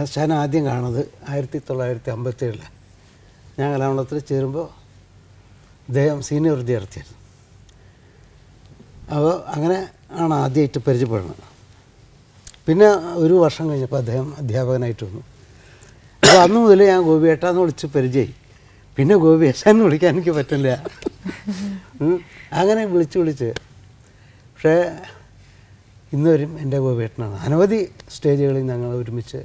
ഹസാൻ ആദ്യം കാണുന്നത് ആയിരത്തി തൊള്ളായിരത്തി അമ്പത്തേഴില് ഞാൻ കലാമണ്ഡലത്തിൽ ചേരുമ്പോൾ അദ്ദേഹം സീനിയർ വിദ്യാർത്ഥിയായിരുന്നു അപ്പോൾ അങ്ങനെ ആണ് ആദ്യമായിട്ട് പരിചയപ്പെടുന്നത് പിന്നെ ഒരു വർഷം കഴിഞ്ഞപ്പോൾ അദ്ദേഹം അധ്യാപകനായിട്ട് വന്നു അപ്പോൾ അന്ന് മുതൽ ഞാൻ ഗോപിയേട്ടാന്ന് വിളിച്ച് പരിചയമായി പിന്നെ ഹസാൻ വിളിക്കാൻ എനിക്ക് പറ്റില്ല അങ്ങനെ വിളിച്ച് വിളിച്ച് പക്ഷേ ഇന്നുവരും എൻ്റെ ഗോപിയേട്ടനാണ് അനവധി സ്റ്റേജുകളിൽ ഞങ്ങൾ ഒരുമിച്ച്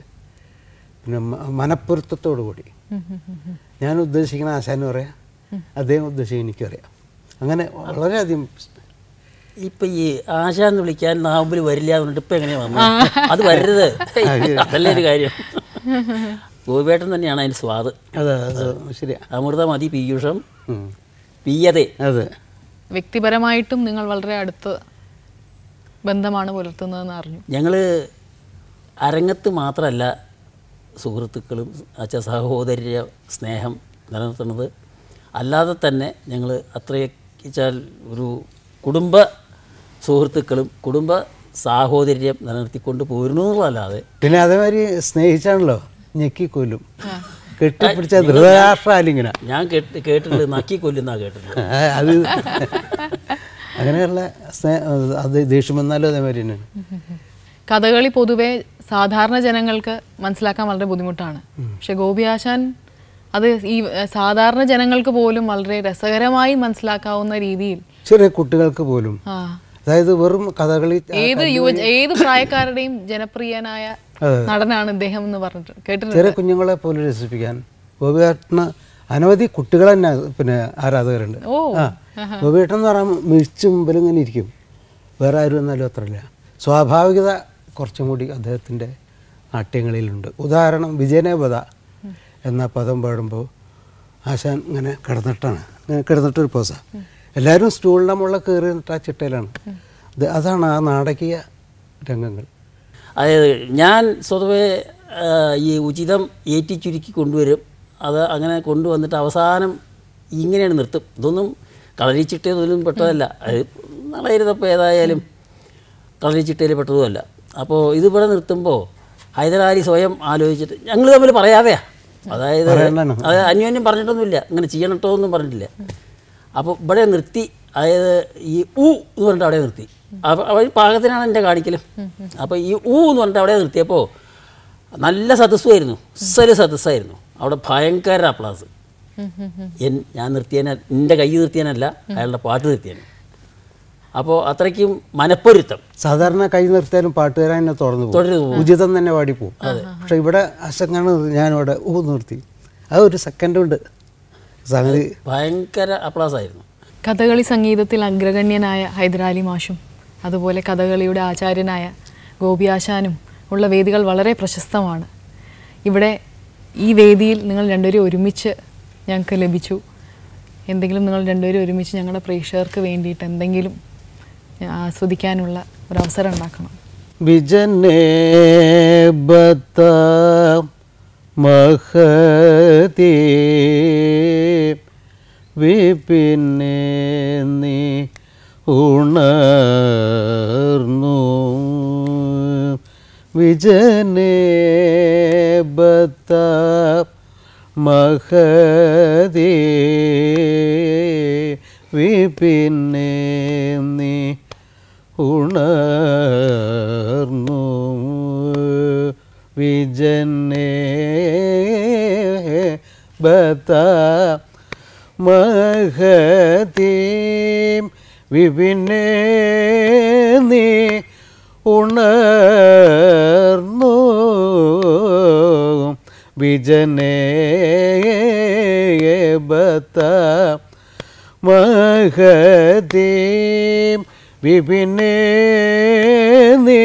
പിന്നെ മനപ്പൊരുത്തത്തോടു കൂടി ഞാൻ ഉദ്ദേശിക്കുന്ന ആശാനും അറിയാം അദ്ദേഹം ഉദ്ദേശിക്കുന്ന എനിക്കറിയാം അങ്ങനെ വളരെയധികം ഇപ്പൊ ഈ എന്ന് വിളിക്കാൻ നാവുമ്പിൽ വരില്ല എന്നിട്ട് ഇപ്പൊ എങ്ങനെയാ വന്നത് അത് വരരുത് അതല്ലേ ഒരു കാര്യം ഗോപിയേട്ടൻ തന്നെയാണ് അതിന് സ്വാദ് അതെ ശരി അമൃത മതി പീയൂഷം പീയതേ അതെ വ്യക്തിപരമായിട്ടും നിങ്ങൾ വളരെ അടുത്ത് ബന്ധമാണ് പുലർത്തുന്നതെന്ന് അറിഞ്ഞു ഞങ്ങള് അരങ്ങത്ത് മാത്രമല്ല സുഹൃത്തുക്കളും അച്ഛ സഹോദര്യ സ്നേഹം നിലനിർത്തുന്നത് അല്ലാതെ തന്നെ ഞങ്ങൾ അത്രയെച്ചാൽ ഒരു കുടുംബ സുഹൃത്തുക്കളും കുടുംബ സാഹോദര്യം നിലനിർത്തിക്കൊണ്ട് പോരുന്നു പിന്നെ അതേമാതിരി സ്നേഹിച്ചാണല്ലോ ഞെക്കിക്കൊല്ലും കെട്ടിപ്പിടിച്ച ധൃതരാഷ്ട്രാലിംഗന ഞാൻ കേട്ട് കേട്ടിട്ടുണ്ട് നക്കി കൊല്ലുന്നാ കേട്ടിട്ടുണ്ട് അത് അങ്ങനെയുള്ള സ്നേഹ അത് ദേഷ്യം വന്നാലും അതേമാതിരി തന്നെയാണ് കഥകളി പൊതുവേ സാധാരണ ജനങ്ങൾക്ക് മനസ്സിലാക്കാൻ വളരെ ബുദ്ധിമുട്ടാണ് പക്ഷെ ആശാൻ അത് ഈ സാധാരണ ജനങ്ങൾക്ക് പോലും വളരെ രസകരമായി മനസ്സിലാക്കാവുന്ന രീതിയിൽ ചെറിയ കുട്ടികൾക്ക് പോലും അതായത് വെറും കഥകളി ഏത് യുവജ ഏത് പ്രായക്കാരുടെയും ജനപ്രിയനായ നടനാണ് ഇദ്ദേഹം എന്ന് പറഞ്ഞിട്ട് കേട്ടിട്ടുണ്ട് ചെറിയ കുഞ്ഞുങ്ങളെ പോലും രസിപ്പിക്കാൻ ഗോപിയേട്ടന് അനവധി കുട്ടികൾ തന്നെ പിന്നെ ആരാധകരുണ്ട് ഗോപിയേട്ടൻ എന്ന് പറയാൻ മിഴിച്ചും മുമ്പിൽ ഇങ്ങനെ ഇരിക്കും വേറെ ആരും എന്നാലും അത്രയില്ല സ്വാഭാവികത കുറച്ചും കൂടി അദ്ദേഹത്തിൻ്റെ നാട്യങ്ങളിലുണ്ട് ഉദാഹരണം വിജയനേപത എന്ന പദം പാടുമ്പോൾ ആശാൻ ഇങ്ങനെ കിടന്നിട്ടാണ് ഇങ്ങനെ കിടന്നിട്ടൊരു പോസ എല്ലാവരും സ്റ്റൂളിൻ്റെ മുകളിൽ കയറി നിട്ട ചിട്ടയിലാണ് അതാണ് ആ നാടകീയ രംഗങ്ങൾ അതായത് ഞാൻ സ്വതവേ ഈ ഉചിതം ഏറ്റി ചുരുക്കി കൊണ്ടുവരും അത് അങ്ങനെ കൊണ്ടുവന്നിട്ട് അവസാനം ഇങ്ങനെയാണ് നിർത്തും ഇതൊന്നും കളരിച്ചിട്ടതൊന്നും പെട്ടതല്ല അത് നടയിരുന്നപ്പോൾ ഏതായാലും കളരിച്ചിട്ടയിൽ പെട്ടതുമല്ല അപ്പോൾ ഇതിവിടെ നിർത്തുമ്പോൾ ഹൈദരാലി സ്വയം ആലോചിച്ചിട്ട് ഞങ്ങൾ തമ്മിൽ പറയാതെയാണ് അതായത് അത് അന്യോന്യം പറഞ്ഞിട്ടൊന്നുമില്ല അങ്ങനെ ചെയ്യണട്ടോ ഒന്നും പറഞ്ഞിട്ടില്ല അപ്പോൾ ഇവിടെ നിർത്തി അതായത് ഈ ഊ എന്ന് പറഞ്ഞിട്ട് അവിടെ നിർത്തി അപ്പോൾ അവർ പാകത്തിനാണ് എൻ്റെ കാണിക്കലും അപ്പോൾ ഈ ഊ എന്ന് പറഞ്ഞിട്ട് അവിടെ നിർത്തിയപ്പോൾ നല്ല സദസ്സുമായിരുന്നു സല സദസ്സായിരുന്നു അവിടെ ഭയങ്കര അപ്ലാസ് ഞാൻ നിർത്തിയതിനാൽ എൻ്റെ കൈ നിർത്തിയനല്ല അയാളുടെ പാട്ട് നിർത്തിയാണ് അപ്പോൾ അത്രയ്ക്കും മനപ്പൊരുത്തം സാധാരണ കൈ നിർത്തിയാലും പാട്ടുകാരൻ എന്നെ തുറന്നു പോകും ഉചിതം തന്നെ അതെ പക്ഷെ ഇവിടെ ഞാൻ ഞാനിവിടെ ഊ നിർത്തി അത് ഒരു സെക്കൻഡ് ഉണ്ട് സംഗതി ഭയങ്കര അപ്ലാസ് ആയിരുന്നു കഥകളി സംഗീതത്തിൽ അഗ്രഗണ്യനായ ഹൈദരാലി മാഷും അതുപോലെ കഥകളിയുടെ ആചാര്യനായ ആശാനും ഉള്ള വേദികൾ വളരെ പ്രശസ്തമാണ് ഇവിടെ ഈ വേദിയിൽ നിങ്ങൾ രണ്ടുപേരും ഒരുമിച്ച് ഞങ്ങൾക്ക് ലഭിച്ചു എന്തെങ്കിലും നിങ്ങൾ രണ്ടുപേരും ഒരുമിച്ച് ഞങ്ങളുടെ പ്രേക്ഷകർക്ക് വേണ്ടിയിട്ട് എന്തെങ്കിലും ആസ്വദിക്കാനുള്ള ഒരവസരം ഉണ്ടാക്കണം വിജനേബത്ത മഹതി വിപിന്നെ നീ ഉണർന്നു വിജനേബത്ത മഹതി വിപിന്നെ ഉണർന്നു വിജനേ ബത മഹതീം വിപിനെ നീ ഉണർന്നു വിജനേ ബത മഹതീം വിപിനേ നീ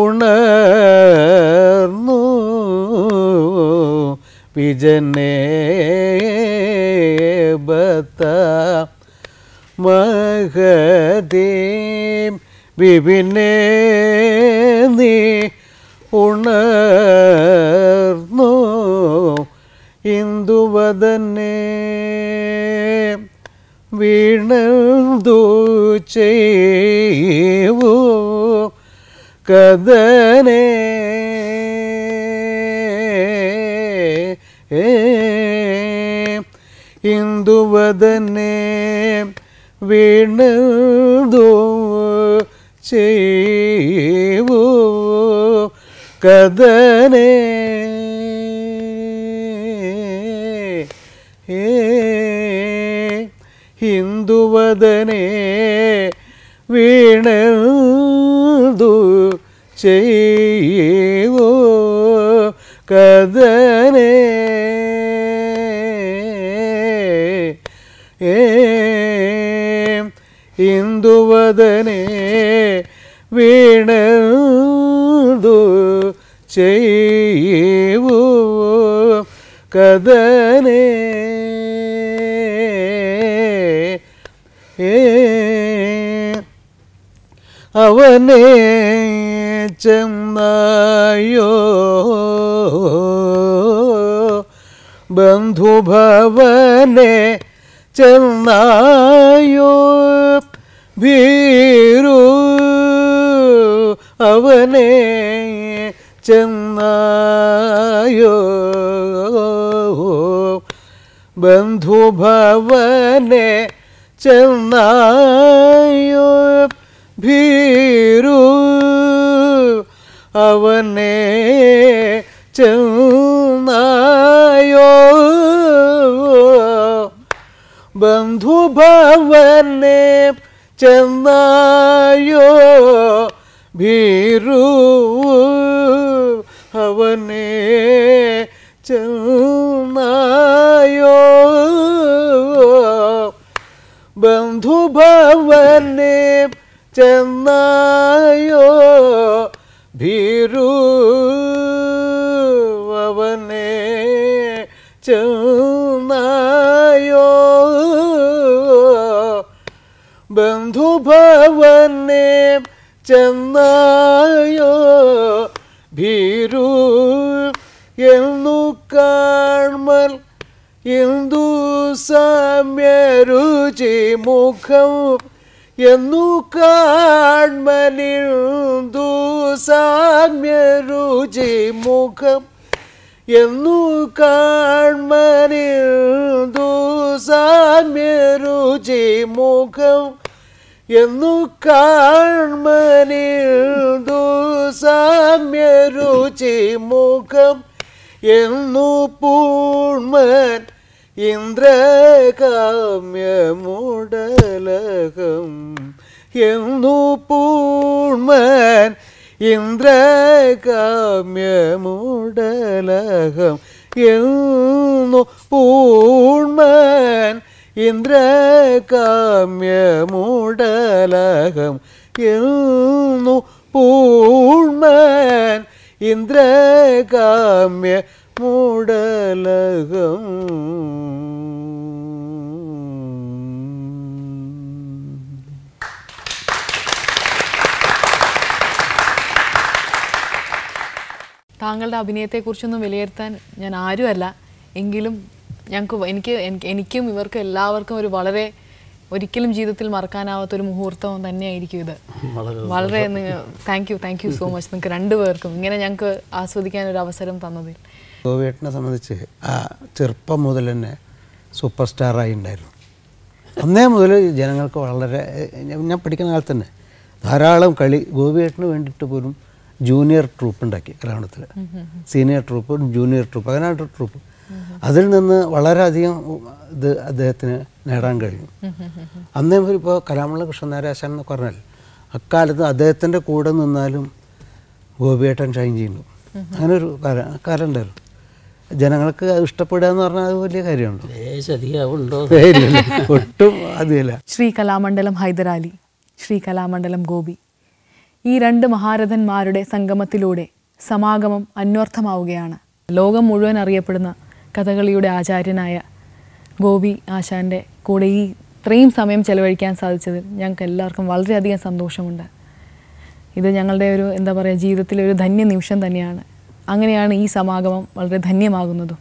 ഉണർന്നു വിജനേ ബത്ത മഹദീം വിപിനേ നീ ഉണർന്നു ഇന്ദുവദനേ വീണൽതു ചെയ്യോ കഥനേ ഇന്ദുവദനെ വീണൽതു ചെയ്യോ കഥനേ നാഥനെ വീണതു ചെയ്യോ കഥനേ ഇന്ദുവദനെ വീണതു ചെയ്യോ കഥനേ अवने चंदो बंधु भवने चंदो भीरु अवने चंदो बंधु भवने चलनायो भीरु अवने चलनायो बंधु भवने चलनायो भीरू अवने चल ചെന്നായോ ഭീരുവനെ ചെന്നായോ ബന്ധുഭവനെ ചെന്നായോ ഭീരു എന്നു കാൺമൽ ഇന്ദു സാമ്യരുചി മുഖം എന്നു കാൺമലിൽ ദൂസാമ്യരുചി മുഖം എന്നു കാൺമലിൽ ദൂസാമ്യരുചി മുഖം എന്നു കാൺമലിൽ ദൂസാമ്യരുചി മുഖം എന്നു പൂൺമൻ ഇന്ദ്രകാമ്യമുടലകം എന്നു പൂൺമൻ ഇന്ദ്രകാമ്യമുടലകം എന്നു പൂൺമൻ ഇന്ദ്രകാമ്യമുടലകം എന്നു പൂൺമൻ ഇന്ദ്രകാമ്യ പൂടലകം താങ്കളുടെ അഭിനയത്തെക്കുറിച്ചൊന്നും വിലയിരുത്താൻ ഞാൻ ആരുമല്ല എങ്കിലും ഞങ്ങൾക്ക് എനിക്ക് എനിക്കും ഇവർക്കും എല്ലാവർക്കും ഒരു വളരെ ഒരിക്കലും ജീവിതത്തിൽ മറക്കാനാവാത്ത ഒരു മുഹൂർത്തം തന്നെയായിരിക്കും ഇത് വളരെ thank you thank you so much നിങ്ങൾക്ക് രണ്ടുപേർക്കും ഇങ്ങനെ ഞങ്ങൾക്ക് ആസ്വദിക്കാൻ ഒരു അവസരം തന്നതിൽ ഗോപിയേട്ടനെ സംബന്ധിച്ച് ആ ചെറുപ്പം മുതൽ തന്നെ സൂപ്പർ സ്റ്റാറായി ഉണ്ടായിരുന്നു അന്നേ മുതൽ ജനങ്ങൾക്ക് വളരെ ഞാൻ പഠിക്കുന്ന കാലത്ത് തന്നെ ധാരാളം കളി ഗോപിയേട്ടന് വേണ്ടിയിട്ട് പോലും ജൂനിയർ ട്രൂപ്പ് ഉണ്ടാക്കി എറണാകുളത്തിൽ സീനിയർ ട്രൂപ്പ് ജൂനിയർ ട്രൂപ്പ് അങ്ങനെ ട്രൂപ്പ് അതിൽ നിന്ന് വളരെയധികം ഇത് അദ്ദേഹത്തിന് നേടാൻ കഴിഞ്ഞു അന്നേ ഇപ്പോൾ കലാമള്ള കൃഷ്ണനാരാശാൻ എന്ന് പറഞ്ഞാൽ അക്കാലത്ത് അദ്ദേഹത്തിൻ്റെ കൂടെ നിന്നാലും ഗോപിയേട്ടൻ ഷൈൻ ചെയ്യുന്നു അങ്ങനൊരു കാലം ഉണ്ടായിരുന്നു ജനങ്ങൾക്ക് അത് ഇഷ്ടപ്പെടുക എന്ന് പറഞ്ഞാൽ അത് വലിയ കാര്യമാണ് ഒട്ടും അതില്ല ശ്രീ കലാമണ്ഡലം ഹൈദരാലി ശ്രീ കലാമണ്ഡലം ഗോപി ഈ രണ്ട് മഹാരഥന്മാരുടെ സംഗമത്തിലൂടെ സമാഗമം അന്വർത്ഥമാവുകയാണ് ലോകം മുഴുവൻ അറിയപ്പെടുന്ന കഥകളിയുടെ ആചാര്യനായ ഗോപി ആശാൻ്റെ കൂടെ ഈ ഇത്രയും സമയം ചെലവഴിക്കാൻ സാധിച്ചതിൽ ഞങ്ങൾക്ക് എല്ലാവർക്കും വളരെയധികം സന്തോഷമുണ്ട് ഇത് ഞങ്ങളുടെ ഒരു എന്താ പറയുക ജീവിതത്തിലെ ഒരു ധന്യ നിമിഷം തന്നെയാണ് അങ്ങനെയാണ് ഈ സമാഗമം വളരെ ധന്യമാകുന്നതും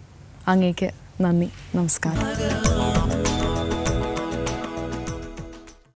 അങ്ങേക്ക് നന്ദി നമസ്കാരം